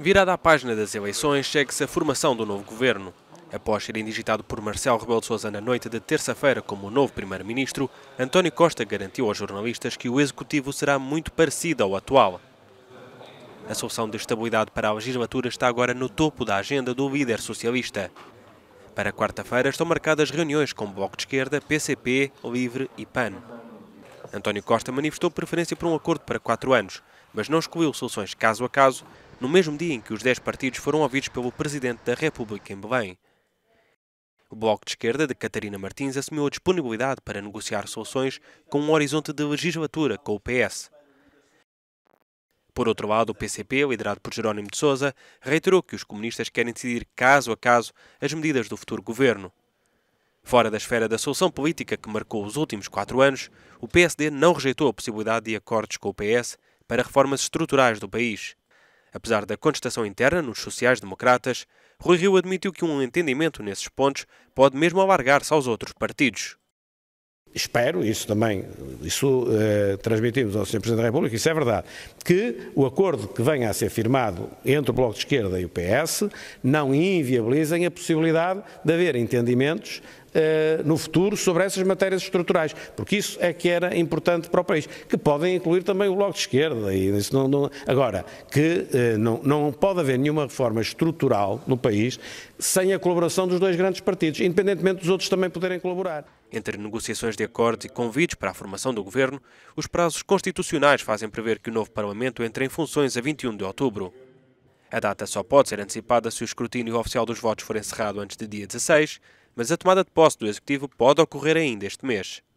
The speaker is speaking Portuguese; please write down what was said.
Virada a página das eleições, segue-se a formação do novo governo. Após ser indigitado por Marcelo Rebelo de Sousa na noite de terça-feira como novo primeiro-ministro, António Costa garantiu aos jornalistas que o executivo será muito parecido ao atual. A solução de estabilidade para a legislatura está agora no topo da agenda do líder socialista. Para quarta-feira estão marcadas reuniões com o Bloco de Esquerda, PCP, Livre e PAN. António Costa manifestou preferência por um acordo para quatro anos, mas não excluiu soluções caso a caso no mesmo dia em que os 10 partidos foram ouvidos pelo Presidente da República em Belém. O Bloco de Esquerda de Catarina Martins assumiu a disponibilidade para negociar soluções com um horizonte de legislatura com o PS. Por outro lado, o PCP, liderado por Jerónimo de Sousa, reiterou que os comunistas querem decidir caso a caso as medidas do futuro governo. Fora da esfera da solução política que marcou os últimos quatro anos, o PSD não rejeitou a possibilidade de acordos com o PS para reformas estruturais do país. Apesar da contestação interna nos sociais-democratas, Rui Rio admitiu que um entendimento nesses pontos pode mesmo alargar-se aos outros partidos. Espero, isso também, isso eh, transmitimos ao Sr. Presidente da República, isso é verdade, que o acordo que venha a ser firmado entre o Bloco de Esquerda e o PS não inviabilizem a possibilidade de haver entendimentos eh, no futuro sobre essas matérias estruturais, porque isso é que era importante para o país, que podem incluir também o Bloco de Esquerda. E isso não, não agora, que eh, não, não pode haver nenhuma reforma estrutural no país sem a colaboração dos dois grandes partidos, independentemente dos outros também poderem colaborar. Entre negociações de acordos e convites para a formação do governo, os prazos constitucionais fazem prever que o novo Parlamento entre em funções a 21 de outubro. A data só pode ser antecipada se o escrutínio oficial dos votos for encerrado antes de dia 16, mas a tomada de posse do Executivo pode ocorrer ainda este mês.